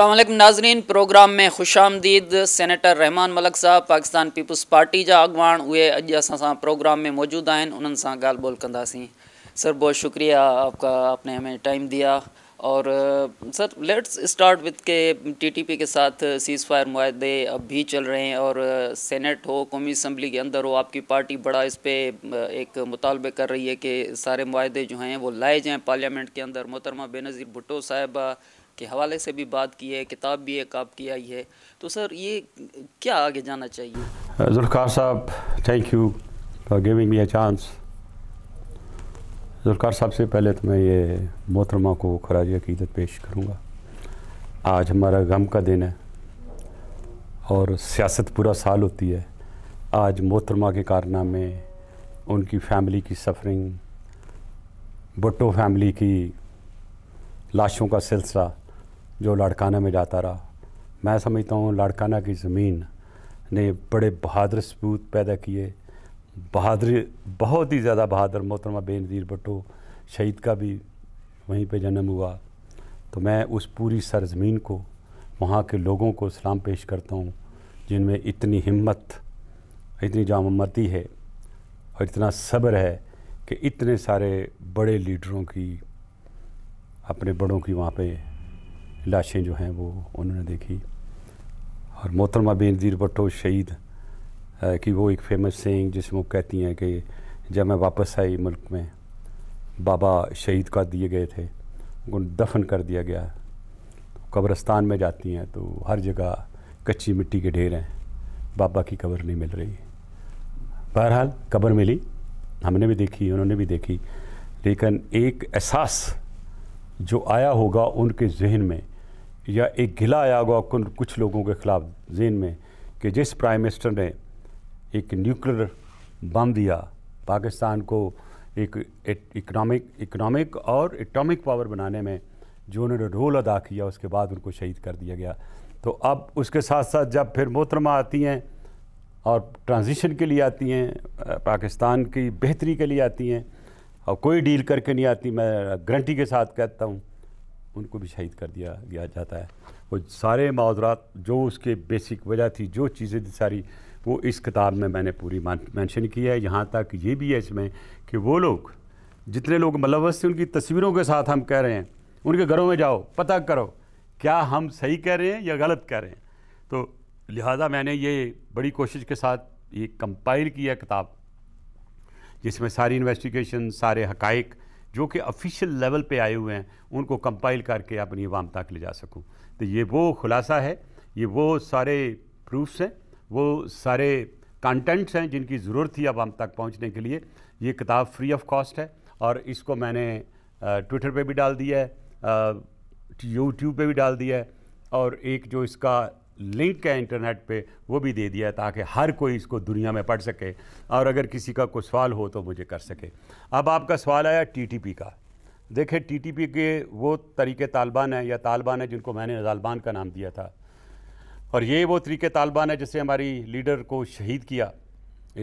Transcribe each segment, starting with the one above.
अल्लाम नाजरीन प्रोग्राम में ख़ुश आमदीद सैनेटर रहमान मलक साहब पाकिस्तान पीपल्स पार्टी जहा अॻवान उ अज अस प्रोग्राम में मौजूद आन उन सां ॻाल्हि सर बहुत शुक्रिया आपका आपने हमें टाइम दिया और सर लेट्स स्टार्ट विद के टीटीपी के साथ सीज़ फायर माहे अब भी चल रहे हैं और सेनेट हो कौमी असम्बली के अंदर हो आपकी पार्टी बड़ा इस पर एक मुतालबे कर रही है कि सारे माहदे जो हैं वो लाए जाएँ पार्लियामेंट के अंदर मोहतरमा बेनज़ीर भुट्टो साहबा के हवाले से भी बात की है किताब भी एक आपकी आई है तो सर ये क्या आगे जाना चाहिए uh, जुल्फ़ार साहब thank you for giving me a chance Zulfar साहब से पहले तो मैं ये मोहतरमा को खराज अकीदत पेश करूँगा आज हमारा गम का दिन है और सियासत पूरा साल होती है आज मोहतरमा के कारनामे उनकी फैमिली की सफरिंग भुट्टो फैमिली की लाशों का सिलसिला जो लाड़काना में जाता रहा मैं समझता हूँ लाड़काना की ज़मीन ने बड़े बहादुर सबूत पैदा किए बहादुर बहुत ही ज़्यादा बहादुर मोहतरमा बेनज़ीर भट्टो शहीद का भी वहीं पे जन्म हुआ तो मैं उस पूरी सरजमीन को वहाँ के लोगों को सलाम पेश करता हूँ जिनमें इतनी हिम्मत इतनी जामती है और इतना सब्र है कि इतने सारे बड़े लीडरों की अपने बड़ों की वहाँ पे लाशें जो हैं वो उन्होंने देखी और मोहतरमा बेनज़ीर भट्टो शहीद की वो एक फेमस सेंग जिसमें वो कहती हैं कि जब मैं वापस आई मुल्क में बाबा शहीद का दिए गए थे उनको दफन कर दिया गया तो कब्रस्तान में जाती हैं तो हर जगह कच्ची मिट्टी के ढेर हैं बाबा की कब्र नहीं मिल रही बहरहाल कब्र मिली हमने भी देखी उन्होंने भी देखी लेकिन एक एहसास जो आया होगा उनके जहन में या एक गिला आया होगा कुछ लोगों के ख़िलाफ़ जेन में कि जिस प्राइम मिनिस्टर ने एक न्यूक्लियर बम दिया पाकिस्तान को एक इकोनॉमिक इकोनॉमिक और एटॉमिक पावर बनाने में जो उन्होंने रोल अदा किया उसके बाद उनको शहीद कर दिया गया तो अब उसके साथ साथ जब फिर मोहतरमा आती हैं और ट्रांजिशन के लिए आती हैं पाकिस्तान की बेहतरी के लिए आती हैं और कोई डील करके नहीं आती मैं गारंटी के साथ कहता हूँ उनको भी शहीद कर दिया गया जाता है वो सारे माजरात जो उसके बेसिक वजह थी जो चीज़ें थी सारी वो इस किताब में मैंने पूरी मैंशन की है यहाँ तक ये भी है इसमें कि वो लोग जितने लोग मुलवस थे उनकी तस्वीरों के साथ हम कह रहे हैं उनके घरों में जाओ पता करो क्या हम सही कह रहे हैं या गलत कह रहे हैं तो लिहाजा मैंने ये बड़ी कोशिश के साथ ये कंपाइल किया किताब जिसमें सारी इन्वेस्टिगेशन सारे हकाइक जो कि ऑफिशियल लेवल पे आए हुए हैं उनको कंपाइल करके अपनी अवाम तक ले जा सकूँ तो ये वो खुलासा है ये वो सारे प्रूफ्स हैं वो सारे कंटेंट्स हैं जिनकी ज़रूरत थी अवाम तक पहुँचने के लिए ये किताब फ्री ऑफ कॉस्ट है और इसको मैंने ट्विटर पे भी डाल दिया है यूट्यूब पे भी डाल दिया है और एक जो इसका लिंक है इंटरनेट पे वो भी दे दिया ताकि हर कोई इसको दुनिया में पढ़ सके और अगर किसी का कोई सवाल हो तो मुझे कर सके अब आपका सवाल आया टीटीपी का देखे टीटीपी के वो तरीके तालिबान हैं या तालिबान है जिनको मैंने तालिबान का नाम दिया था और ये वो तरीके तालिबान है जिससे हमारी लीडर को शहीद किया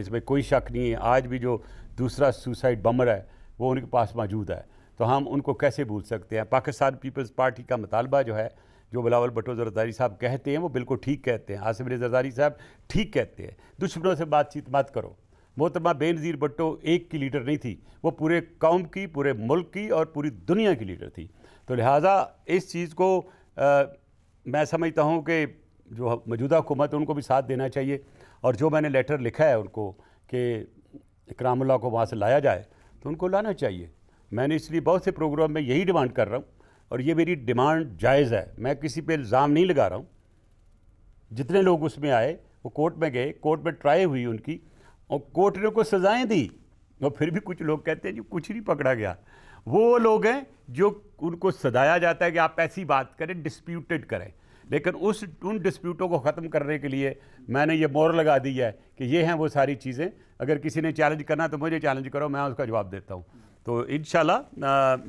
इसमें कोई शक नहीं है आज भी जो दूसरा सुसाइड बमर है वो उनके पास मौजूद है तो हम उनको कैसे भूल सकते हैं पाकिस्तान पीपल्स पार्टी का मुतालबा जो है जो बिलावल भट्टो जरदारी साहब कहते हैं वो बिल्कुल ठीक कहते हैं आसिम जरदारी साहब ठीक कहते हैं दुश्मनों से बातचीत मत करो मोहतरमा बेनज़ीर भट्टो एक की लीडर नहीं थी वो पूरे कौम की पूरे मुल्क की और पूरी दुनिया की लीडर थी तो लिहाजा इस चीज़ को आ, मैं समझता हूँ कि जो मौजूदा हुकूमत है उनको भी साथ देना चाहिए और जो मैंने लेटर लिखा है उनको कि इकराम को वहाँ से लाया जाए तो उनको लाना चाहिए मैंने इसलिए बहुत से प्रोग्राम में यही डिमांड कर रहा हूँ और ये मेरी डिमांड जायज़ है मैं किसी पे इल्ज़ाम नहीं लगा रहा हूँ जितने लोग उसमें आए वो कोर्ट में गए कोर्ट में ट्राई हुई उनकी और कोर्ट ने को सज़ाएँ दी और फिर भी कुछ लोग कहते हैं जी कुछ नहीं पकड़ा गया वो लोग हैं जो उनको सजाया जाता है कि आप ऐसी बात करें डिस्प्यूटेड करें लेकिन उस उन डिस्प्यूटों को ख़त्म करने के लिए मैंने ये मोर लगा दी है कि ये हैं वो सारी चीज़ें अगर किसी ने चैलेंज करना तो मुझे चैलेंज करो मैं उसका जवाब देता हूँ तो इन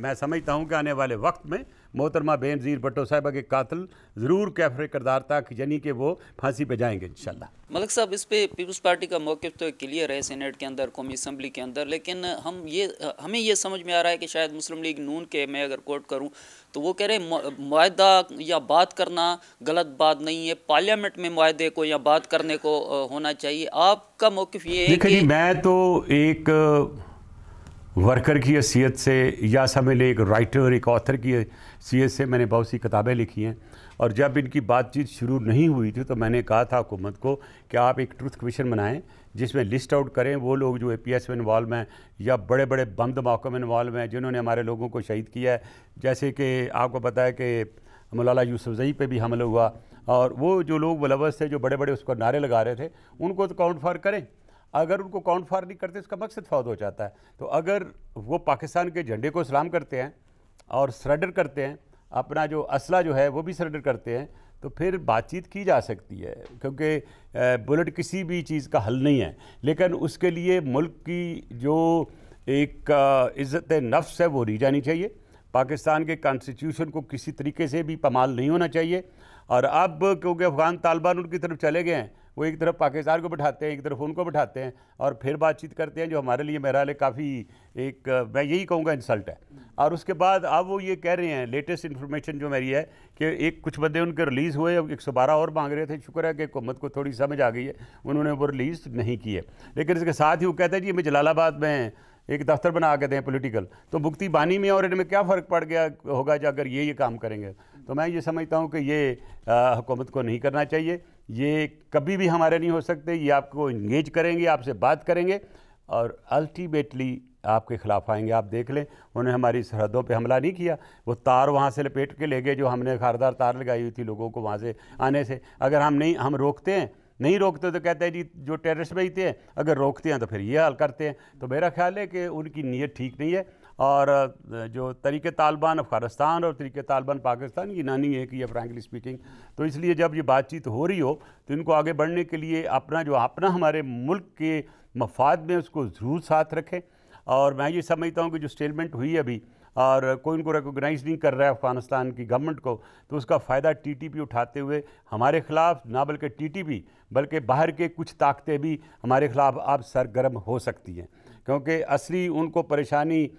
मैं समझता हूँ कि आने वाले वक्त में मोहतरमा जीर भट्टो साहबा के कातल ज़रूर कैफरे करदार था कि यानी कि वो फांसी पे जाएंगे इन मलिक साहब इस पर पीपल्स पार्टी का मौक़ तो क्लियर है सीनेट के अंदर कौमी असम्बली के अंदर लेकिन हम ये हमें ये समझ में आ रहा है कि शायद मुस्लिम लीग नून के मैं अगर कोट करूँ तो वो कह रहे माहदा या बात करना गलत बात नहीं है पार्लियामेंट में माहदे को या बात करने को होना चाहिए आपका मौक़ ये है कि मैं तो एक वर्कर की हैसीत से या समझ लें एक राइटर एक ऑथर की हैसीत से मैंने बहुत सी किताबें लिखी हैं और जब इनकी बातचीत शुरू नहीं हुई थी तो मैंने कहा था हुकूमत को कि आप एक ट्रुथ कमीशन बनाएं जिसमें लिस्ट आउट करें वो लोग जो ए पी एस में इन्वॉल्व हैं या बड़े बड़े बम धमाकों में इन्वॉल्व हैं जिन्होंने हमारे लोगों को शहीद किया है जैसे कि आपको पता है कि मौलाना यूसुफजई पर भी हमला हुआ और वो जो लोग मुलवस थे जो बड़े बड़े उसको नारे लगा रहे थे उनको तो काउंट फॉर करें अगर उनको काउंट फार नहीं करते उसका मकसद फौज हो जाता है तो अगर वो पाकिस्तान के झंडे को सलाम करते हैं और सरेंडर करते हैं अपना जो असला जो है वो भी सरेंडर करते हैं तो फिर बातचीत की जा सकती है क्योंकि बुलेट किसी भी चीज़ का हल नहीं है लेकिन उसके लिए मुल्क की जो एक इज़्ज़त नफ्स है वो री जानी चाहिए पाकिस्तान के कॉन्स्टिट्यूशन को किसी तरीके से भी पमाल नहीं होना चाहिए और अब क्योंकि अफ़गान तालिबान उनकी तरफ चले गए हैं वो एक तरफ पाकिस्तान को बैठाते हैं एक तरफ उनको बैठाते हैं और फिर बातचीत करते हैं जो हमारे लिए मेरा काफ़ी एक मैं यही कहूँगा इंसल्ट है और उसके बाद अब वो ये कह रहे हैं लेटेस्ट इन्फॉर्मेशन जो मेरी है कि एक कुछ बंदे उनके रिलीज़ हुए अब एक सौ बारह और मांग रहे थे शुक्र है कि हुकूमत को थोड़ी समझ आ गई है उन्होंने वो रिलीज़ नहीं की है लेकिन इसके साथ ही वो कहते हैं जी हमें जलालाबाद में एक दफ्तर बना के दें पोलिटिकल तो मुक्ति बानी में और इनमें क्या फ़र्क पड़ गया होगा जो अगर ये ये काम करेंगे तो मैं ये समझता हूँ कि ये हुकूमत को नहीं करना चाहिए ये कभी भी हमारे नहीं हो सकते ये आपको इंगेज करेंगे आपसे बात करेंगे और अल्टीमेटली आपके खिलाफ आएंगे आप देख लें उन्होंने हमारी सरहदों पे हमला नहीं किया वो तार वहाँ से लपेट के ले गए जो हमने खारदार तार लगाई हुई थी लोगों को वहाँ से आने से अगर हम नहीं हम रोकते हैं नहीं रोकते तो कहते हैं जी जो में भेजते हैं अगर रोकते हैं तो फिर ये हाल करते हैं तो मेरा ख्याल है कि उनकी नीयत ठीक नहीं है और जो तरीके तालिबान अफ़गानिस्तान और तरीके तालिबान पाकिस्तान की नानी है कि यह फ्रैंकली स्पीकिंग तो इसलिए जब ये बातचीत हो रही हो तो इनको आगे बढ़ने के लिए अपना जो अपना हमारे मुल्क के मफाद में उसको ज़रूर साथ रखें और मैं ये समझता हूँ कि जो स्टेटमेंट हुई अभी और कोई उनको रिकोगनाइज़ नहीं कर रहा है अफ़गानिस्तान की गवर्नमेंट को तो उसका फ़ायदा टीटीपी उठाते हुए हमारे ख़िलाफ़ ना बल्कि टीटीपी बल्कि बाहर के कुछ ताकतें भी हमारे ख़िलाफ़ अब सरगर्म हो सकती हैं क्योंकि असली उनको परेशानी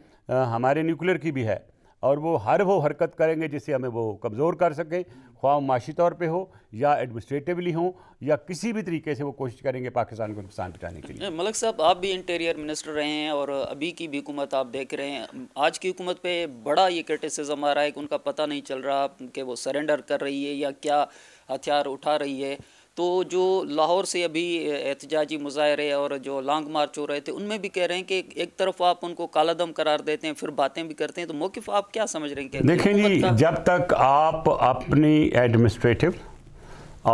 हमारे न्यूक्लियर की भी है और वो हर वो हरकत करेंगे जिससे हमें वो कमज़ोर कर सकें ख्वाह माशी तौर पे हो या एडमिनिस्ट्रेटिवली हो या किसी भी तरीके से वो कोशिश करेंगे पाकिस्तान को नुकसान पहुँचाने के लिए मलक साहब आप भी इंटीरियर मिनिस्टर रहे हैं और अभी की भी हुकूमत आप देख रहे हैं आज की हुकूमत पे बड़ा ये क्रिटिसिज्म आ रहा है कि उनका पता नहीं चल रहा कि वो सरेंडर कर रही है या क्या हथियार उठा रही है तो जो लाहौर से अभी एहतजाजी मुजाहरे और जो लॉन्ग मार्च हो रहे थे उनमें भी कह रहे हैं कि एक तरफ आप उनको कालादम करार देते हैं फिर बातें भी करते हैं तो मौकफ आप क्या समझ रहे हैं देखें जी जब तक आप अपनी एडमिनिस्ट्रेटिव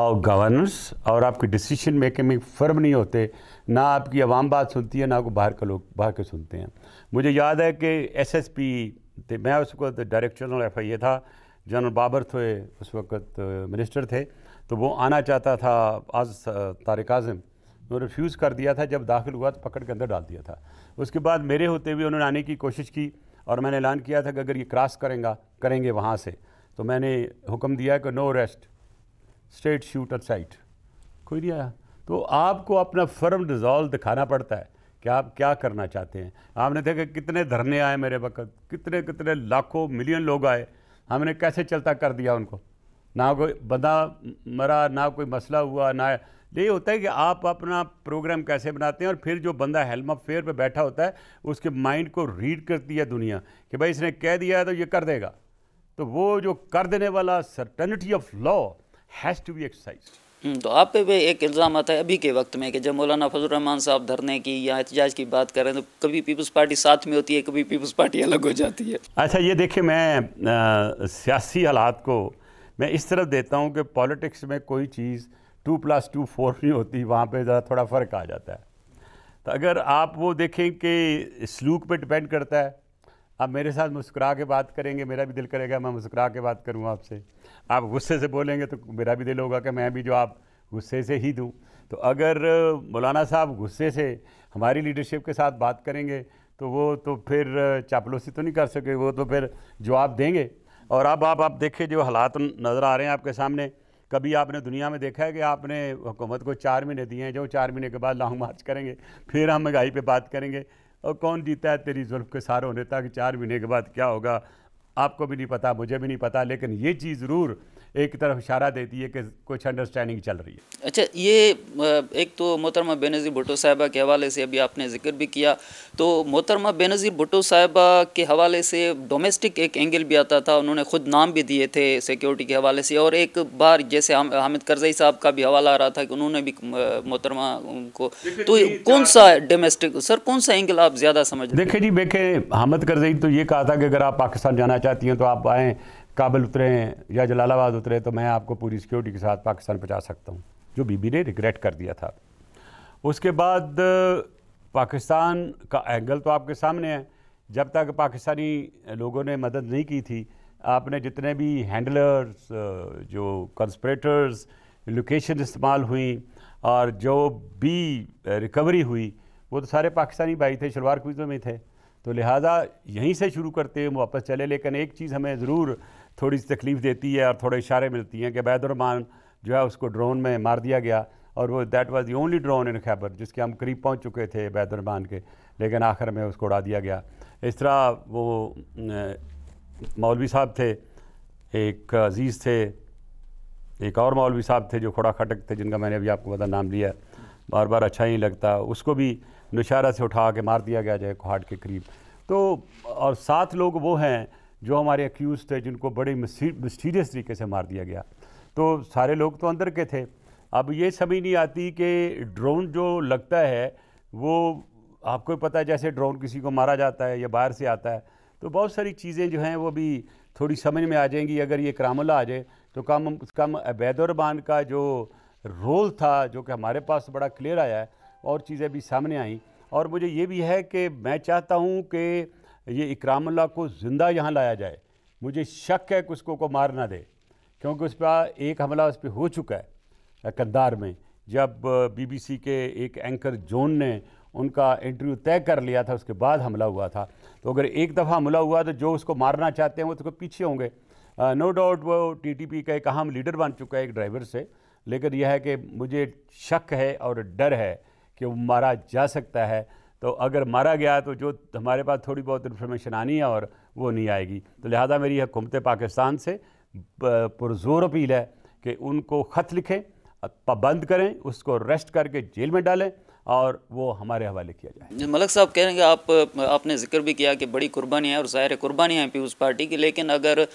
और गवर्नेंस और आपके डिसीशन मेकिंग में फर्म नहीं होते ना आपकी आवाम बात सुनती है ना आपको बाहर के लोग बाहर के सुनते हैं मुझे याद है कि एस एस पी थे मैं उस वक्त director general F I A था जनरल बाबर थे उस वक्त मिनिस्टर थे तो वो आना चाहता था आज तारिक आज़म उन्होंने रिफ्यूज़ कर दिया था जब दाखिल हुआ तो पकड़ के अंदर डाल दिया था उसके बाद मेरे होते हुए उन्होंने आने की कोशिश की और मैंने ऐलान किया था कि अगर ये क्रॉस करेंगे करेंगे वहाँ से तो मैंने हुक्म दिया कि नो रेस्ट स्ट्रेट शूट और साइट कोई नहीं आया तो आपको अपना फर्म रिजॉल्व दिखाना पड़ता है कि आप क्या करना चाहते हैं आपने देखा कितने धरने आए मेरे वक्त कितने कितने लाखों मिलियन लोग आए हमने कैसे चलता कर दिया उनको ना कोई बंदा मरा ना कोई मसला हुआ ना ये होता है कि आप अपना प्रोग्राम कैसे बनाते हैं और फिर जो बंदा हेलम फेयर पे बैठा होता है उसके माइंड को रीड करती है दुनिया कि भाई इसने कह दिया है तो ये कर देगा तो वो जो कर देने वाला certainty of law has to be exercise तो आप पे भी एक इल्ज़ाम आता है अभी के वक्त में कि जब मौलाना रहमान साहब धरने की या एहतजाज की बात करें तो कभी पीपल्स पार्टी साथ में होती है कभी पीपल्स पार्टी अलग हो जाती है अच्छा ये देखिए मैं सियासी हालात को मैं इस तरफ देता हूँ कि पॉलिटिक्स में कोई चीज़ टू प्लस टू फोर नहीं होती वहाँ पे ज़रा थोड़ा फ़र्क आ जाता है तो अगर आप वो देखें कि सलूक पे डिपेंड करता है आप मेरे साथ मुस्कुरा के बात करेंगे मेरा भी दिल करेगा मैं मुस्कुरा के बात करूँ आपसे आप गुस्से से बोलेंगे तो मेरा भी दिल होगा कि मैं भी जो आप गुस्से से ही दूँ तो अगर मौलाना साहब गुस्से से हमारी लीडरशिप के साथ बात करेंगे तो वो तो फिर चापलोसी तो नहीं कर सके वो तो फिर जवाब देंगे और अब आप आप देखिए जो हालात नज़र आ रहे हैं आपके सामने कभी आपने दुनिया में देखा है कि आपने हुकूमत को चार महीने दिए हैं जो चार महीने के बाद लॉन्ग मार्च करेंगे फिर हम महंगाई पर बात करेंगे और कौन जीता है तेरी जुल्फ के सारों नेता कि चार महीने के बाद क्या होगा आपको भी नहीं पता मुझे भी नहीं पता लेकिन ये चीज़ ज़रूर एक तरफ इशारा देती है कि कुछ अंडरस्टैंडिंग चल रही है अच्छा ये एक तो मोहतरमा बेनज़ीर भुटो साहिबा के हवाले से अभी आपने जिक्र भी किया तो मोहतरमा बेनज़ीर भुटो साहिबा के हवाले से डोमेस्टिक एक एंगल भी आता था उन्होंने खुद नाम भी दिए थे सिक्योरिटी के हवाले से और एक बार जैसे हामिद करजई साहब का भी हवाला आ रहा था कि उन्होंने भी मोहतरमा को तो कौन सा डोमेस्टिक सर कौन सा एंगल आप ज़्यादा समझ देखे जी देखे हामिद करजई तो ये कहा था कि अगर आप पाकिस्तान जाना चाहती हैं तो आप आएँ काबुल उतरे या जलालाबाद उतरे तो मैं आपको पूरी सिक्योरिटी के साथ पाकिस्तान पहुँचा सकता हूँ जो बीबी ने रिग्रेट कर दिया था उसके बाद पाकिस्तान का एंगल तो आपके सामने है जब तक पाकिस्तानी लोगों ने मदद नहीं की थी आपने जितने भी हैंडलर्स जो कंस्परेटर्स लोकेशन इस्तेमाल हुई और जो भी रिकवरी हुई वो तो सारे पाकिस्तानी भाई थे शलवार कुजों में थे तो लिहाजा यहीं से शुरू करते हुए वापस चले लेकिन एक चीज़ हमें ज़रूर थोड़ी सी तकलीफ़ देती है और थोड़े इशारे मिलती हैं कि बैदुररमान जो है उसको ड्रोन में मार दिया गया और वो that was the only drone in Khyber जिसके हम करीब पहुंच चुके थे बैदुररमान के लेकिन आखिर में उसको उड़ा दिया गया इस तरह वो मौलवी साहब थे एक अजीज़ थे एक और मौलवी साहब थे जो खोड़ा खटक थे जिनका मैंने अभी आपको पता नाम लिया बार बार अच्छा ही लगता उसको भी नशारा से उठा के मार दिया गया जाए कुहाट के करीब तो और सात लोग वो हैं जो हमारे एक्यूज़ थे जिनको बड़े मिस्टीरियस तरीके से मार दिया गया तो सारे लोग तो अंदर के थे अब ये समझ नहीं आती कि ड्रोन जो लगता है वो आपको पता है जैसे ड्रोन किसी को मारा जाता है या बाहर से आता है तो बहुत सारी चीज़ें जो हैं वो भी थोड़ी समझ में आ जाएंगी अगर ये करामला आ जाए तो कम कम अबैदुररहमान का जो रोल था जो कि हमारे पास बड़ा क्लियर आया है और चीज़ें भी सामने आई और मुझे ये भी है कि मैं चाहता हूँ कि ये इकरामुल्ला को ज़िंदा यहाँ लाया जाए मुझे शक है कि उसको को मार ना दे क्योंकि उस पर एक हमला उस पर हो चुका है कंदार में जब बीबीसी के एक एंकर जोन ने उनका इंटरव्यू तय कर लिया था उसके बाद हमला हुआ था तो अगर एक दफ़ा हमला हुआ तो जो उसको मारना चाहते हैं वो तो पीछे होंगे नो डाउट वो टीटीपी का एक अहम लीडर बन चुका है एक ड्राइवर से लेकिन यह है कि मुझे शक है और डर है कि वो मारा जा सकता है तो अगर मारा गया तो जो हमारे पास थोड़ी बहुत इन्फॉर्मेशन आनी है और वो नहीं आएगी तो लिहाजा मेरी हुकूमत पाकिस्तान से पुरजोर अपील है कि उनको ख़त लिखें पाबंद करें उसको रेस्ट करके जेल में डालें और वो हमारे हवाले किया जाए मलक साहब कह रहे हैं आप आपने जिक्र भी किया कि बड़ी कुर्बानी है और ज़ाहिर कुर्बानी है पीपल्स पार्टी की लेकिन अगर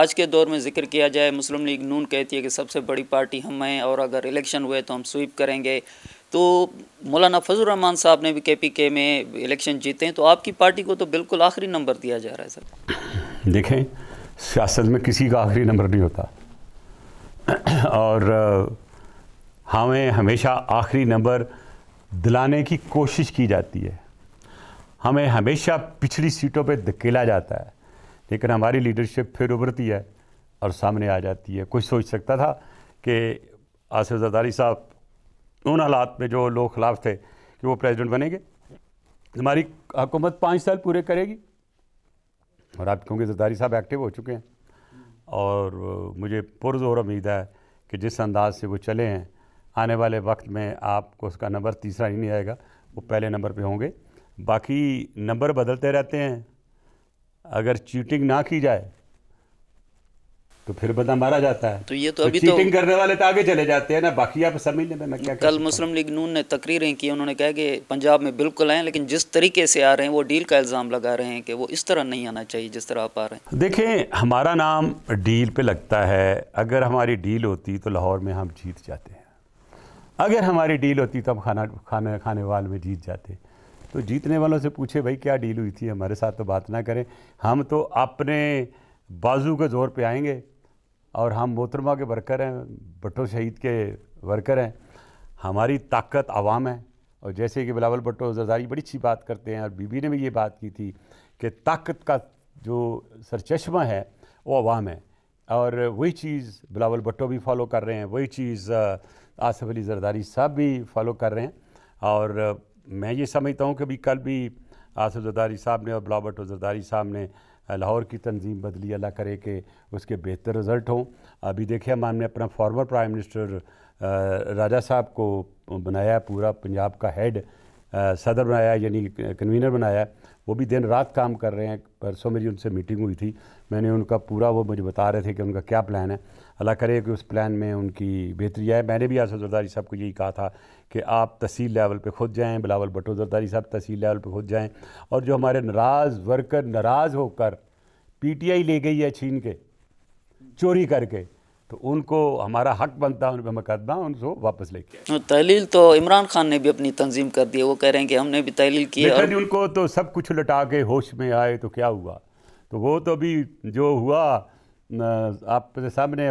आज के दौर में जिक्र किया जाए मुस्लिम लीग नून कहती है कि सबसे बड़ी पार्टी हम हैं और अगर इलेक्शन हुए तो हम स्वीप करेंगे तो मौलाना फजलरहमान साहब ने भी के पी के में इलेक्शन जीते हैं तो आपकी पार्टी को तो बिल्कुल आखिरी नंबर दिया जा रहा है सर देखें सियासत में किसी का आखिरी नंबर नहीं होता और हाँ, हमें हमेशा आखिरी नंबर दिलाने की कोशिश की जाती है हमें हमेशा पिछली सीटों पे धकेला जाता है लेकिन हमारी लीडरशिप फिर उभरती है और सामने आ जाती है कोई सोच सकता था कि आसिफ जदारी साहब उन हालात में जो लोग खिलाफ थे कि वो प्रेसिडेंट बनेंगे हमारी हुकूमत पाँच साल पूरे करेगी और आप क्योंकि जदारी साहब एक्टिव हो चुके हैं और मुझे पुरजोर उम्मीद है कि जिस अंदाज से वो चले हैं आने वाले वक्त में आपको उसका नंबर तीसरा ही नहीं आएगा वो पहले नंबर पे होंगे बाकी नंबर बदलते रहते हैं अगर चीटिंग ना की जाए तो फिर बंदा मारा जाता है तो ये तो, तो अभी चीटिंग तो करने वाले तो आगे चले जाते हैं ना बाकी आप समझने में मैं क्या कल मुस्लिम लीग नून ने तकरीरें की उन्होंने कहा कि पंजाब में बिल्कुल आए लेकिन जिस तरीके से आ रहे हैं वो डील का इल्ज़ाम लगा रहे हैं कि वो इस तरह नहीं आना चाहिए जिस तरह आप आ रहे हैं देखें हमारा नाम डील पे लगता है अगर हमारी डील होती तो लाहौर में हम जीत जाते अगर हमारी डील होती तो हम खाना खाने खाने वाल में जीत जाते तो जीतने वालों से पूछे भाई क्या डील हुई थी हमारे साथ तो बात ना करें हम तो अपने बाजू के ज़ोर पे आएंगे और हम मोहतरमा के वर्कर हैं भट्टो शहीद के वर्कर हैं हमारी ताकत आवाम है और जैसे कि बिलावल भट्टो जरदारी बड़ी अच्छी बात करते हैं और बीबी ने भी ये बात की थी कि ताकत का जो सरचश्मा है वो आवाम है और वही चीज़ बिलावल भट्टो भी फॉलो कर रहे हैं वही चीज़ आसफ़ अली जरदारी साहब भी फॉलो कर रहे हैं और मैं ये समझता हूँ कि भी कल भी आसफ़ जरदारी साहब ने और ब्लाबर्ट जरदारी साहब ने लाहौर की तंजीम बदली अल्लाह करे कि उसके बेहतर रिज़ल्ट हों अभी देखिए हमने अपना फॉर्मर प्राइम मिनिस्टर राजा साहब को बनाया पूरा पंजाब का हेड सदर बनाया यानी कन्वीनर बनाया वो भी दिन रात काम कर रहे हैं परसों मेरी उनसे मीटिंग हुई थी मैंने उनका पूरा वो मुझे बता रहे थे कि उनका क्या प्लान है अल्लाह करे कि उस प्लान में उनकी बेहतरी आए मैंने भी आसद जरदारी साहब को यही कहा था कि आप तहसील लेवल पे खुद जाएं बिलावल भटो जरदारी साहब तहसील लेवल पे खुद जाएं और जो हमारे नाराज़ वर्कर नाराज़ होकर पीटीआई ले गई है छीन के चोरी करके तो उनको हमारा हक बनता है उन पर मुकदमा उनको वापस लेके तहलील तो इमरान खान ने भी अपनी तंजीम कर दी है वो कह रहे हैं कि हमने भी तहलील की है और... उनको तो सब कुछ लटा के होश में आए तो क्या हुआ तो वो तो अभी जो हुआ आपके सामने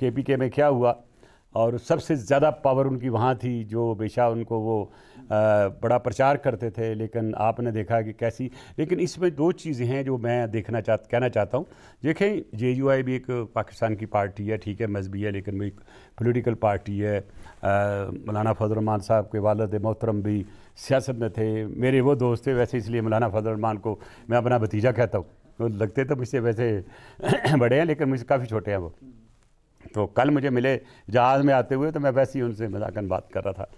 के पी के में क्या हुआ और सबसे ज़्यादा पावर उनकी वहाँ थी जो बेशा उनको वो बड़ा प्रचार करते थे लेकिन आपने देखा कि कैसी लेकिन इसमें दो चीज़ें हैं जो मैं देखना चाह कहना चाहता हूँ देखें जे यू आई भी एक पाकिस्तान की पार्टी है ठीक है मजहबी है लेकिन वो एक पोलिटिकल पार्टी है मौलाना फजलरमान साहब के वालद मोहतरम भी सियासत में थे मेरे वो दोस्त थे वैसे इसलिए मौलाना फजलरमान को मैं अपना भतीजा कहता हूँ तो लगते तो मुझसे वैसे बड़े हैं लेकिन मुझसे काफ़ी छोटे हैं वो तो कल मुझे मिले जहाज़ में आते हुए तो मैं वैसे ही उनसे मजाकन बात कर रहा था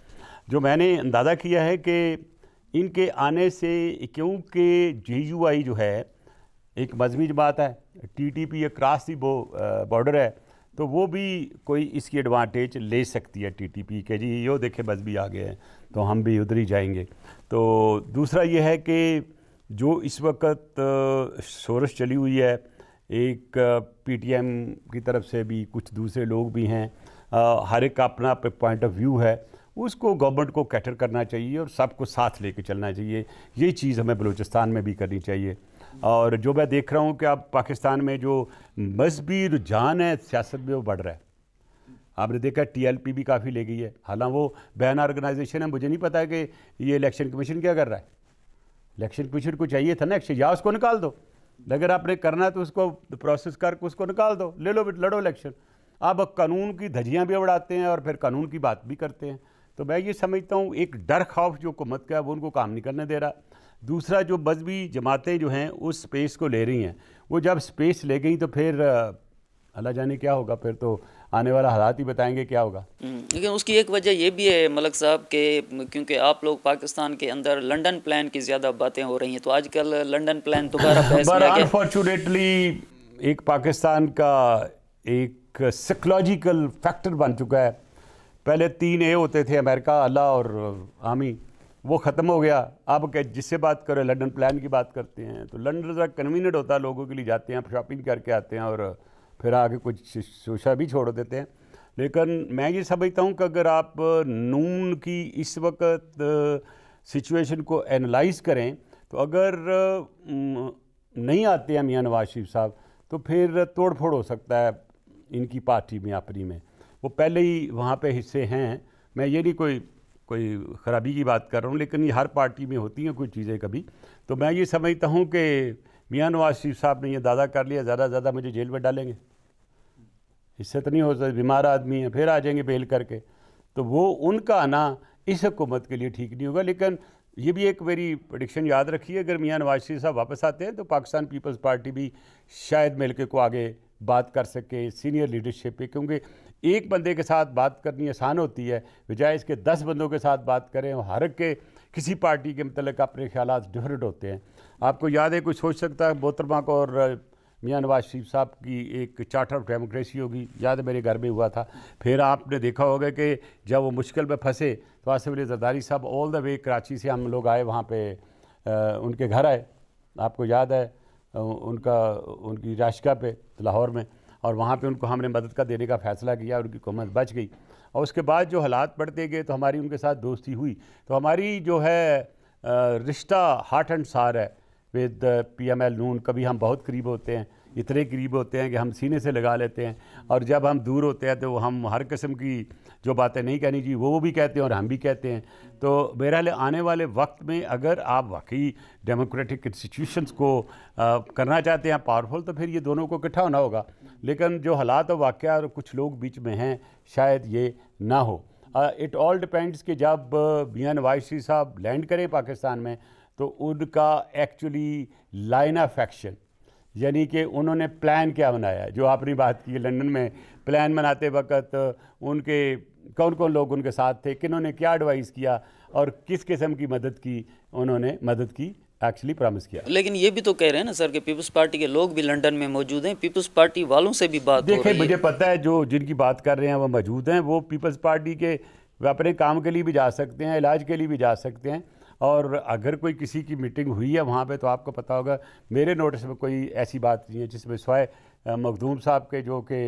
जो मैंने अंदाज़ा किया है कि इनके आने से क्योंकि जे यू आई जो है एक मजमी जमात है T T P across the border है तो वो भी कोई इसकी एडवांटेज ले सकती है टी टी पी के जी यो देखे मजहबी आ गए हैं तो हम भी उधर ही जाएंगे तो दूसरा ये है कि जो इस वक्त शोरस चली हुई है एक पी टी एम की तरफ से भी कुछ दूसरे लोग भी हैं हर एक का अपना पॉइंट ऑफ व्यू है उसको गवर्नमेंट को कैटर करना चाहिए और सबको साथ लेके चलना चाहिए ये चीज़ हमें बलूचिस्तान में भी करनी चाहिए और जो मैं देख रहा हूँ कि अब पाकिस्तान में जो मजहबी रुझान है सियासत में वो बढ़ रहा है आपने देखा पी भी काफ़ी ले गई है हालांकि वो बैन ऑर्गेनाइजेशन है मुझे नहीं पता है कि ये इलेक्शन कमीशन क्या कर रहा है इलेक्शन कमीशन को चाहिए था ना एक्शन या उसको निकाल दो अगर आपने करना है तो उसको प्रोसेस करके उसको निकाल दो ले लो लड़ो इलेक्शन आप कानून की धजियाँ भी उड़ाते हैं और फिर कानून की बात भी करते हैं तो मैं ये समझता हूँ एक डर खौफ जो हुकूमत का है वो उनको काम नहीं करने दे रहा दूसरा जो मजहबी जमातें जो हैं उस स्पेस को ले रही हैं वो जब स्पेस ले गई तो फिर अल्लाह जाने क्या होगा फिर तो आने वाला हालात ही बताएंगे क्या होगा हम्म, लेकिन उसकी एक वजह यह भी है मलक साहब के क्योंकि आप लोग पाकिस्तान के अंदर लंदन प्लान की ज़्यादा बातें हो रही हैं तो आजकल लंदन प्लान दोबारा अनफॉर्चुनेटली एक पाकिस्तान का एक साइकोलॉजिकल फैक्टर बन चुका है पहले तीन ए होते थे अमेरिका अल्लाह और आमी वो ख़त्म हो गया अब के जिससे बात करें लंडन प्लान की बात करते हैं तो लंडन ज़रा कन्वीनियंट होता है लोगों के लिए जाते हैं शॉपिंग करके आते हैं और फिर आगे कुछ शोशा भी छोड़ देते हैं लेकिन मैं ये समझता हूँ कि अगर आप नून की इस वक्त सिचुएशन को एनालाइज करें तो अगर नहीं आते हैं मियाँ नवाज शरीफ साहब तो फिर तोड़फोड़ हो सकता है इनकी पार्टी में अपनी में वो पहले ही वहाँ पे हिस्से हैं मैं ये नहीं कोई कोई ख़राबी की बात कर रहा हूँ लेकिन ये हर पार्टी में होती हैं कुछ चीज़ें कभी तो मैं ये समझता हूँ कि मियाँ नवाज शरीफ साहब ने यह दादा कर लिया ज़्यादा ज़्यादा मुझे जेल में डालेंगे इससे तो नहीं हो सकता बीमार आदमी है फिर आ जाएंगे बेल करके तो वो उनका आना इस हुकूमत के लिए ठीक नहीं होगा लेकिन ये भी एक मेरी प्रडिक्शन याद रखिए अगर मियाँ नवाज शरीफ साहब वापस आते हैं तो पाकिस्तान पीपल्स पार्टी भी शायद मिलके को आगे बात कर सके सीनियर लीडरशिप पे क्योंकि एक बंदे के साथ बात करनी आसान होती है बजाय इसके दस बंदों के साथ बात करें और हर के किसी पार्टी के मतलब अपने ख्याल डिफरेंट होते हैं आपको याद है कोई सोच सकता है मोहतरमा को और मियाँ नवाज शरीफ साहब की एक चार्टर ऑफ डेमोक्रेसी होगी याद मेरे घर में हुआ था फिर आपने देखा होगा कि जब वो मुश्किल में फंसे तो आसिफ अली जरदारी साहब ऑल द वे कराची से हम लोग आए वहाँ पे आ, उनके घर आए आपको याद है उनका उनकी राशिका पे लाहौर में और वहाँ पर उनको हमने मदद का देने का फैसला किया और उनकी कुमत बच गई और उसके बाद जो हालात बढ़ते गए तो हमारी उनके साथ दोस्ती हुई तो हमारी जो है रिश्ता हार्ट एंड सार है विद पी एम एल नून कभी हम बहुत करीब होते हैं इतने करीब होते हैं कि हम सीने से लगा लेते हैं और जब हम दूर होते हैं तो हम हर किस्म की जो बातें नहीं कहनी चाहिए वो वो भी कहते हैं और हम भी कहते हैं तो बहरहाल आने वाले वक्त में अगर आप वाकई डेमोक्रेटिक इंस्टीट्यूशंस को आ, करना चाहते हैं पावरफुल तो फिर ये दोनों को इकट्ठा होना होगा लेकिन जो हालात और वाक़ और कुछ लोग बीच में हैं शायद ये ना हो इट ऑल डिपेंड्स कि जब मियाँ नवाज साहब लैंड करें पाकिस्तान में तो उनका एक्चुअली लाइन ऑफ एक्शन यानी कि उन्होंने प्लान क्या बनाया जो आपने बात की लंदन में प्लान बनाते वक्त उनके कौन कौन लोग उनके साथ थे किन्होंने क्या एडवाइस किया और किस किस्म की मदद की उन्होंने मदद की एक्चुअली प्रॉमिस किया लेकिन ये भी तो कह रहे हैं ना सर कि पीपल्स पार्टी के लोग भी लंदन में मौजूद हैं पीपल्स पार्टी वालों से भी बात देखिए मुझे पता है जो जिनकी बात कर रहे हैं वो मौजूद हैं वो पीपल्स पार्टी के अपने काम के लिए भी जा सकते हैं इलाज के लिए भी जा सकते हैं और अगर कोई किसी की मीटिंग हुई है वहाँ पे तो आपको पता होगा मेरे नोटिस में कोई ऐसी बात नहीं है जिसमें स्वाय मखदूम साहब के जो कि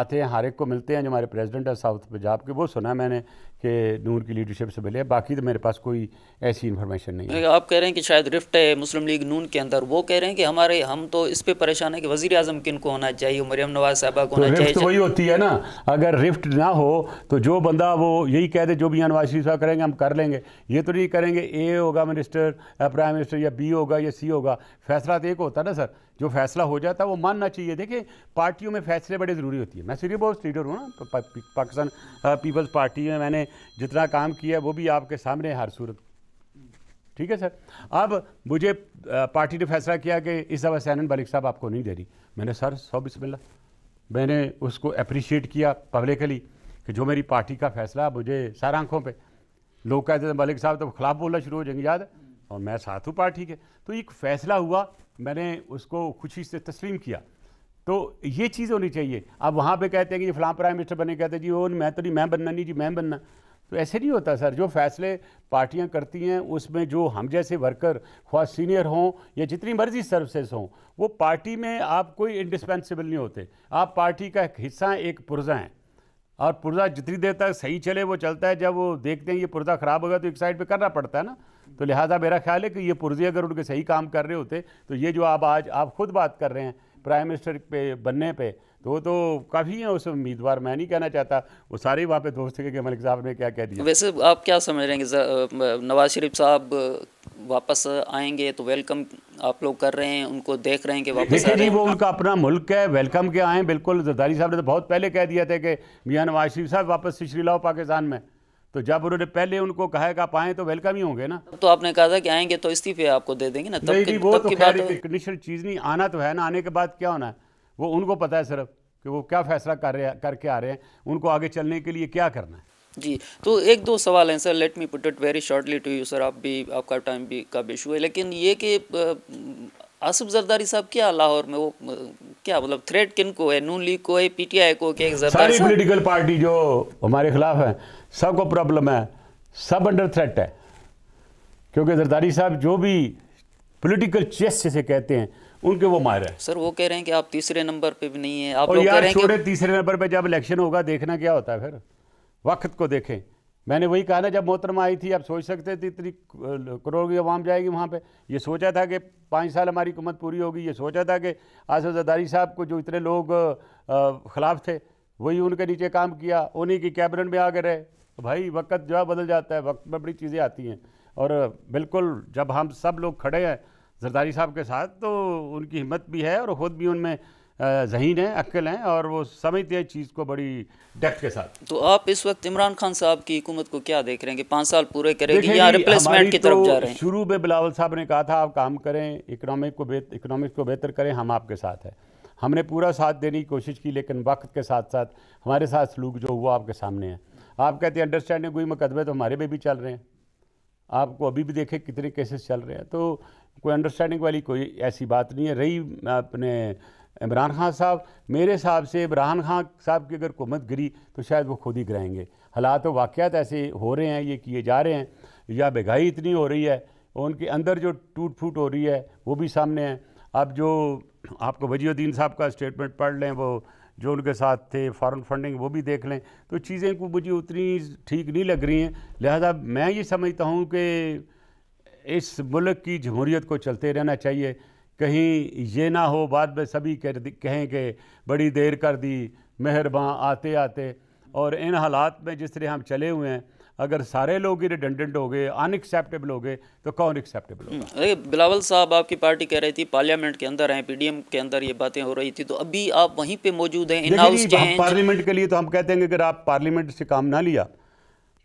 आते हैं हर एक को मिलते हैं जो हमारे प्रेसिडेंट है साउथ पंजाब के वो सुना मैंने कि नूर की लीडरशिप से मिले बाकी तो मेरे पास कोई ऐसी इन्फॉर्मेशन नहीं है आप कह रहे हैं कि शायद रिफ्ट है मुस्लिम लीग नून के अंदर वो कह रहे हैं कि हमारे हम तो इस पर परेशान है कि वजी अजम किन को होना चाहिए मरियम नवाज साहबा को तो होना तो चाहिए वही होती है ना अगर रिफ्ट ना हो तो जो बंदा वो यही कह दे जो भी नवाज शरीफ साहब करेंगे हम कर लेंगे ये तो नहीं करेंगे ए होगा मिनिस्टर प्राइम मिनिस्टर या बी होगा या सी होगा फैसला तो एक होता ना सर जो फैसला हो जाता है वो मानना चाहिए देखिए पार्टियों में फैसले बड़े ज़रूरी होती है मैं सीरियस लीडर हूँ ना तो पाकिस्तान पीपल्स पार्टी में मैंने जितना काम किया वो भी आपके सामने हर सूरत ठीक है सर अब मुझे पार्टी ने फैसला किया कि इस दफ़ा सैनन मलिक साहब आपको नहीं दे रही मैंने सर सौ बिस्मिल्ला मैंने उसको अप्रिशिएट किया पब्लिकली कि जो मेरी पार्टी का फैसला मुझे सारा आंखों पर लोग कहते थे मलिक साहब तो खिलाफ बोलना शुरू हो जाएंगे याद और मैं साथ हूँ पार्टी के तो एक फ़ैसला हुआ मैंने उसको खुशी से तस्लीम किया तो ये चीज़ होनी चाहिए अब वहाँ पे कहते हैं कि जी प्राइम मिनिस्टर बने कहते हैं जी वो मैं तो नहीं मैं बनना नहीं जी मैं बनना तो ऐसे नहीं होता सर जो फैसले पार्टियां करती हैं उसमें जो हम जैसे वर्कर ख्वा सीनियर हों या जितनी मर्जी सर्विसेज हों वो पार्टी में आप कोई इंडिस्पेंसिबल नहीं होते आप पार्टी का एक हिस्सा हैं एक पुर्जा हैं और पुर्जा जितनी देर तक सही चले वो चलता है जब वो देखते हैं ये पुर्जा ख़राब होगा तो एक साइड पर करना पड़ता है ना तो लिहाजा मेरा ख्याल है कि ये पुर्जे अगर उनके सही काम कर रहे होते तो ये जो आप आज आप खुद बात कर रहे हैं प्राइम मिनिस्टर पे बनने पर तो वो तो काफ़ी हैं उस उम्मीदवार मैं नहीं कहना चाहता वो सारे वहाँ पे दोस्त थे कि मलिक साहब ने क्या कह दिया वैसे आप क्या समझ रहे हैं नवाज शरीफ साहब वापस आएंगे तो वेलकम आप लोग कर रहे हैं उनको देख रहे हैं कि वापस आ रहे हैं वो उनका अपना मुल्क है वेलकम के आएँ बिल्कुल जरदारी साहब ने तो बहुत पहले कह दिया था कि मियाँ नवाज शरीफ साहब वापस से लाओ पाकिस्तान में तो जब उन्होंने पहले उनको कहा कि आप आए तो वेलकम ही होंगे ना तो आपने कहा था कि आएंगे तो इस्तीफे आपको दे देंगे ना तब की वो तो चीज़ नहीं आना तो है ना आने के बाद क्या होना है वो उनको पता है सिर्फ कि वो क्या फैसला कर रहे करके आ रहे हैं उनको आगे चलने के लिए क्या करना है जी तो एक दो सवाल हैं sir let me put it very shortly to you sir आप भी आपका टाइम भी का इशू है लेकिन ये कि आसिफ जरदारी साहब क्या लाहौर में वो क्या मतलब थ्रेट किन को है नून लीग को है पीटीआई को क्या सारी पोलिटिकल पार्टी जो हमारे खिलाफ है सबको प्रॉब्लम है सब अंडर थ्रेट है क्योंकि जरदारी साहब जो भी पोलिटिकल चेस जिसे कहते हैं उनके वो मायर है सर वो कह रहे हैं कि आप तीसरे नंबर पे भी नहीं है आप और यार छोड़े तीसरे नंबर पे जब इलेक्शन होगा देखना क्या होता है फिर वक्त को देखें मैंने वही कहा ना जब मोहतरमा आई थी आप सोच सकते थे इतनी करोड़ की आवाम जाएगी वहाँ पे ये सोचा था कि पाँच साल हमारी हुकूमत पूरी होगी ये सोचा था कि आसफ जदारी साहब को जो इतने लोग ख़िलाफ़ थे वही उनके नीचे काम किया उन्हीं की कैबिनेट में आगे रहे भाई वक्त जो है बदल जाता है वक्त में बड़ी चीज़ें आती हैं और बिल्कुल जब हम सब लोग खड़े हैं जरदारी साहब के साथ तो उनकी हिम्मत भी है और ख़ुद भी उनमें जहीन है अक्ल हैं और वो समझते हैं चीज़ को बड़ी डेप्थ के साथ तो आप इस वक्त इमरान खान साहब की हुकूमत को क्या देख रहे हैं कि पाँच साल पूरे करेगी या रिप्लेसमेंट की तरफ तो जा रहे हैं शुरू में बिलावल साहब ने कहा था आप काम करें इकनॉमिक को इकनॉमिक्स को बेहतर करें हम आपके साथ हैं हमने पूरा साथ देने की कोशिश की लेकिन वक्त के साथ साथ हमारे साथ सलूक जो हुआ आपके सामने है आप कहते हैं अंडरस्टैंडिंग हुई मुकदमे तो हमारे पे भी चल रहे हैं आपको अभी भी देखें कितने केसेस चल रहे हैं तो कोई अंडरस्टैंडिंग वाली कोई ऐसी बात नहीं है रही अपने इमरान खान साहब मेरे हिसाब से इमरान खान साहब की अगर हुकूमत गिरी तो शायद वो खुद ही गिराएंगे हालात वाक़ात ऐसे हो रहे हैं ये किए जा रहे हैं या बेगाई इतनी हो रही है उनके अंदर जो टूट फूट हो रही है वो भी सामने है अब जो आपको वजीउद्दीन साहब का स्टेटमेंट पढ़ लें वो जो उनके साथ थे फॉरेन फंडिंग वो भी देख लें तो चीज़ें को मुझे उतनी ठीक नहीं लग रही हैं लिहाजा मैं ये समझता हूँ कि इस मुल्क की जमहूरीत को चलते रहना चाहिए कहीं ये ना हो बाद में सभी कहें कि बड़ी देर कर दी मेहरबान आते आते और इन हालात में जिस तरह हम चले हुए हैं अगर सारे लोग ही रिडेंडेंट हो गए अनएक्सेप्टेबल हो गए तो कौन एक्सेप्टेबल होगा हम्म, बिलावल साहब आपकी पार्टी कह रही थी पार्लियामेंट के अंदर हैं पीडीएम के अंदर ये बातें हो रही थी तो अभी आप वहीं पे मौजूद हैं इन हाउस पार्लियामेंट के लिए तो हम कहते हैं अगर आप पार्लियामेंट से काम ना लिया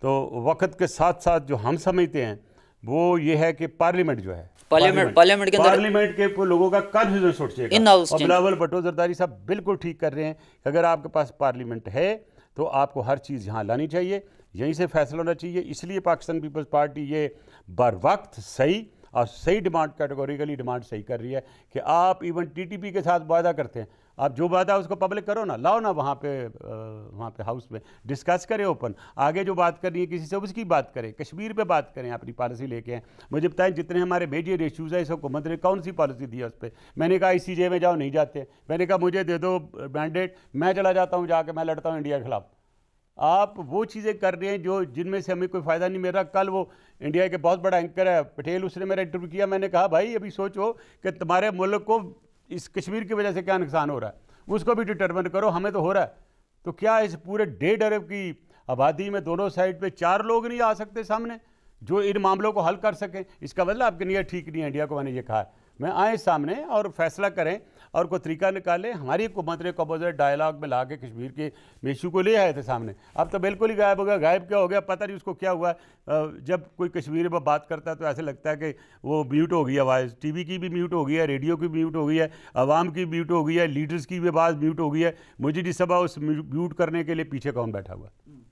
तो वक्त के साथ साथ जो हम समझते हैं वो ये है कि पार्लियामेंट जो है पार्लियामेंट पार्लियामेंट के अंदर पार्लियामेंट के लोगों का कन्फ्यूजन सोच बिलावल भट्टो जरदारी साहब बिल्कुल ठीक कर रहे हैं कि अगर आपके पास पार्लियामेंट है तो आपको हर चीज़ यहाँ लानी चाहिए यहीं से फैसला होना चाहिए इसलिए पाकिस्तान पीपल्स पार्टी ये बर वक्त सही और सही डिमांड कैटेगोरिकली डिमांड सही कर रही है कि आप इवन टीटीपी के साथ वादा करते हैं आप जो बात है उसको पब्लिक करो ना लाओ ना वहाँ पे वहाँ पे हाउस में डिस्कस करें ओपन आगे जो बात करनी है किसी से उसकी बात करें कश्मीर पे बात करें अपनी पॉलिसी लेके आए मुझे बताएं जितने हमारे मेजर इश्यूज़ हैं इस हुकूमत ने कौन सी पॉलिसी दी है उस पर मैंने कहा इसी जे में जाओ नहीं जाते मैंने कहा मुझे दे दो मैंडेट मैं चला जाता हूँ जाके मैं लड़ता हूँ इंडिया के खिलाफ आप वो चीज़ें कर रहे हैं जो जिनमें से हमें कोई फ़ायदा नहीं मिल रहा कल वो इंडिया के बहुत बड़ा एंकर है पटेल उसने मेरा इंटरव्यू किया मैंने कहा भाई अभी सोचो कि तुम्हारे मुल्क को इस कश्मीर की वजह से क्या नुकसान हो रहा है उसको भी डिटर्मन करो हमें तो हो रहा है तो क्या इस पूरे डेढ़ अरब की आबादी में दोनों साइड पे चार लोग नहीं आ सकते सामने जो इन मामलों को हल कर सकें इसका मतलब आपकी नीयत ठीक नहीं है इंडिया को मैंने ये कहा है मैं आए सामने और फैसला करें और कोई तरीका निकाले हमारी हुकूमत ने कबोजर डायलॉग में ला के कश्मीर के मेशू को ले आए थे सामने अब तो बिल्कुल ही गायब हो गया गायब क्या हो गया पता नहीं उसको क्या हुआ जब कोई कश्मीर में बात करता है तो ऐसे लगता है कि वो म्यूट हो गई आवाज़ टी की भी म्यूट हो गई है रेडियो की म्यूट हो गई है आवाम की म्यूट हो गई है लीडर्स की भी आवाज़ म्यूट हो गई है मुझे जिस सभा उस म्यूट करने के लिए पीछे कौन बैठा हुआ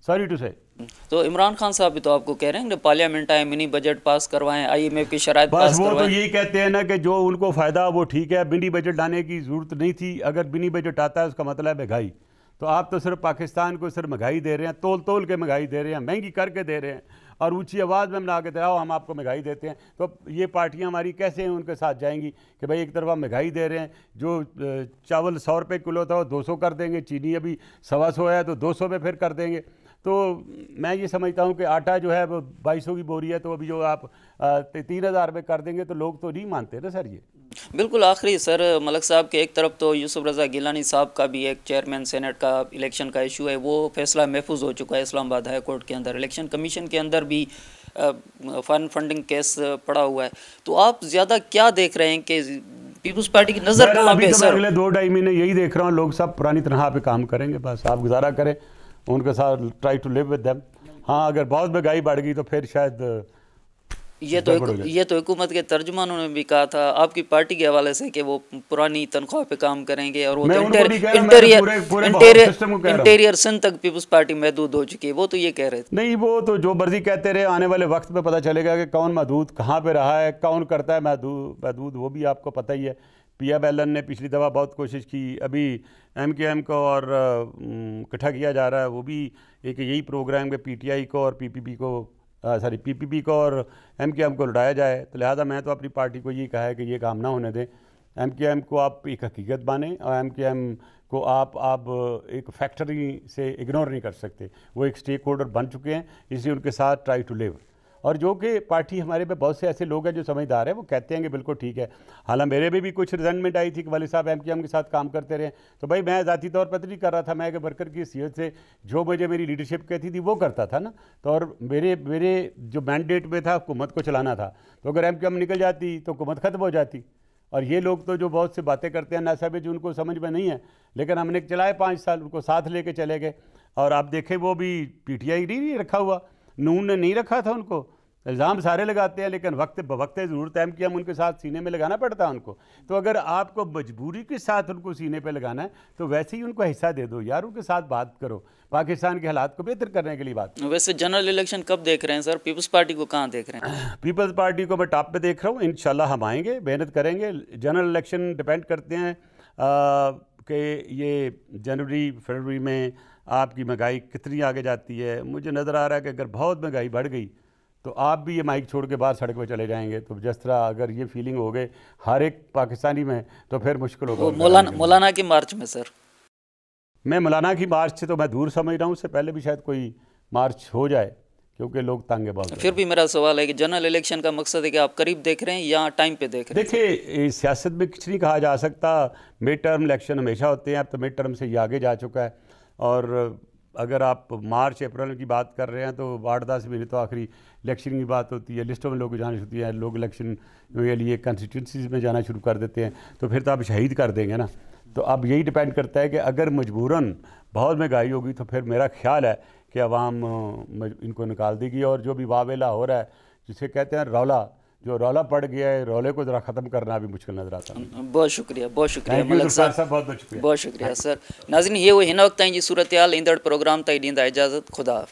सॉरी टू से तो इमरान खान साहब भी तो आपको कह रहे हैं पार्लियामेंट आए मिनी बजट पास करवाएं आईएमएफ की शराय बस वो तो यही कहते हैं ना कि जो उनको फ़ायदा वो ठीक है मिनी बजट लाने की ज़रूरत नहीं थी अगर मिनी बजट आता है उसका मतलब है महंगाई तो आप तो सिर्फ पाकिस्तान को सिर्फ महंगाई दे रहे हैं तोल तोल के महंगाई दे रहे हैं महंगी करके दे रहे हैं और ऊंची आवाज़ में हम ला के दे हम आपको महंगाई देते हैं तो ये पार्टियां हमारी कैसे हैं उनके साथ जाएंगी कि भाई एक तरफ महंगाई दे रहे हैं जो चावल सौ रुपये किलो था वो दो सौ कर देंगे चीनी अभी सवा सौ है तो दो सौ में फिर कर देंगे तो मैं ये समझता हूँ कि आटा जो है वो बाईस की बोरी है तो अभी जो आप तीन हज़ार में कर देंगे तो लोग तो नहीं मानते ना सर ये बिल्कुल आखिरी सर मलक साहब के एक तरफ तो यूसुफ रजा गिलानी साहब का भी एक चेयरमैन सेनेट का इलेक्शन का इशू है वो फैसला महफूज हो चुका है इस्लामाबाद हाई कोर्ट के अंदर इलेक्शन कमीशन के अंदर भी फन फंडिंग केस पड़ा हुआ है तो आप ज़्यादा क्या देख रहे हैं कि पीपल्स पार्टी की नज़र तो अगले दो ढाई महीने यही देख रहा हूँ लोग सब पुरानी तरह पे काम करेंगे बस आप गुजारा करें उनके साथ try to live with them हाँ अगर बहुत महंगाई बढ़ गई तो फिर शायद ये तो ये तो हुकूमत के तर्जमानों ने भी कहा था आपकी पार्टी के हवाले से कि वो पुरानी तनख्वाह पे काम करेंगे और वो तो इंटर, इंटेरियर इंटेरियर सिंध तक पीपल्स पार्टी महदूद हो चुकी है वो तो ये कह रहे थे नहीं वो तो जो मर्जी कहते रहे आने वाले वक्त में पता चलेगा कि कौन महदूद कहाँ पे रहा है कौन करता है महदूद महदूद वो भी आपको पता ही है पिया बैलन ने पिछली दफ़ा बहुत कोशिश की अभी एम के एम को और इकट्ठा किया जा रहा है वो भी एक यही प्रोग्राम के पीटीआई को और पीपीपी को सॉरी पीपीपी को और एम के एम को लड़ाया जाए तो लिहाजा मैं तो अपनी पार्टी को यही कहा है कि ये काम ना होने दें एम के एम को आप एक हकीकत माने और एम के एम को आप आप एक फैक्ट्री से इग्नोर नहीं कर सकते वो एक स्टेक होल्डर बन चुके हैं इसलिए उनके साथ ट्राई टू लिव और जो कि पार्टी हमारे पे बहुत से ऐसे लोग हैं जो समझदार हैं वो कहते हैं कि बिल्कुल ठीक है हालांकि मेरे भी, भी कुछ रिजेंटमेंट आई थी कि वाले साहब एम के एम के साथ काम करते रहे तो भाई मैं ज़ाती तौर पर तो नहीं कर रहा था मैं कि वर्कर की सीहत से जो मुझे मेरी लीडरशिप कहती थी वो करता था ना तो और मेरे मेरे जो मैंडेट में था हुकूमत को चलाना था तो अगर एम निकल जाती तो हुकूमत ख़त्म हो जाती और ये लोग तो जो बहुत सी बातें करते हैं जो उनको समझ में नहीं है लेकिन हमने चलाए पाँच साल उनको साथ लेके चले गए और आप देखें वो भी पीटीआई नहीं रखा हुआ नून ने नहीं रखा था उनको इल्ज़ाम सारे लगाते हैं लेकिन वक्त ब वक्त ज़रूर तय किया हम उनके साथ सीने में लगाना पड़ता है उनको तो अगर आपको मजबूरी के साथ उनको सीने पर लगाना है तो वैसे ही उनको हिस्सा दे दो यार उनके साथ बात करो पाकिस्तान के हालात को बेहतर करने के लिए बात वैसे जनरल इलेक्शन कब देख रहे हैं सर पीपल्स पार्टी को कहाँ देख रहे हैं पीपल्स पार्टी को मैं टॉप पर देख रहा हूँ इन हम आएंगे मेहनत करेंगे जनरल इलेक्शन डिपेंड करते हैं कि ये जनवरी फरवरी में आपकी महंगाई कितनी आगे जाती है मुझे नज़र आ रहा है कि अगर बहुत महंगाई बढ़ गई तो आप भी ये माइक छोड़ के बाहर सड़क पर चले जाएंगे तो जिस तरह अगर ये फीलिंग हो गई हर एक पाकिस्तानी में तो फिर मुश्किल होगा मौलाना मौलाना की मार्च में सर मैं मौलाना की मार्च से तो मैं दूर समझ रहा हूँ उससे पहले भी शायद कोई मार्च हो जाए क्योंकि लोग तांगे बाज फिर भी मेरा सवाल है कि जनरल इलेक्शन का मकसद है कि आप करीब देख रहे हैं या टाइम पे देख रहे हैं देखिए सियासत में कुछ नहीं कहा जा सकता मिड टर्म इलेक्शन हमेशा होते हैं अब तो मिड टर्म से ये आगे जा चुका है और अगर आप मार्च अप्रैल की बात कर रहे हैं तो आठ दस महीने तो आखिरी इलेक्शन की बात होती है लिस्टों में लोग जाना होती है लोग इलेक्शन के लिए कंस्टिट्यूंसीज में जाना शुरू कर देते हैं तो फिर तो आप शहीद कर देंगे ना तो अब यही डिपेंड करता है कि अगर मजबूरन बहुत महंगाई होगी तो फिर मेरा ख्याल है कि आवाम इनको निकाल देगी और जो भी वावेला हो रहा है जिसे कहते हैं रौला जो रौला पड़ गया है रौले को ज़रा ख़त्म करना भी मुश्किल नज़र आता है हम्म, बहुत शुक्रिया बहुत शुक्रिया बहुत शुक्रिया सर नाजिन ये वो हिन वक्त जी सूरत हाल इंदड़ प्रोग्राम तीन इजाज़त ख़ुदा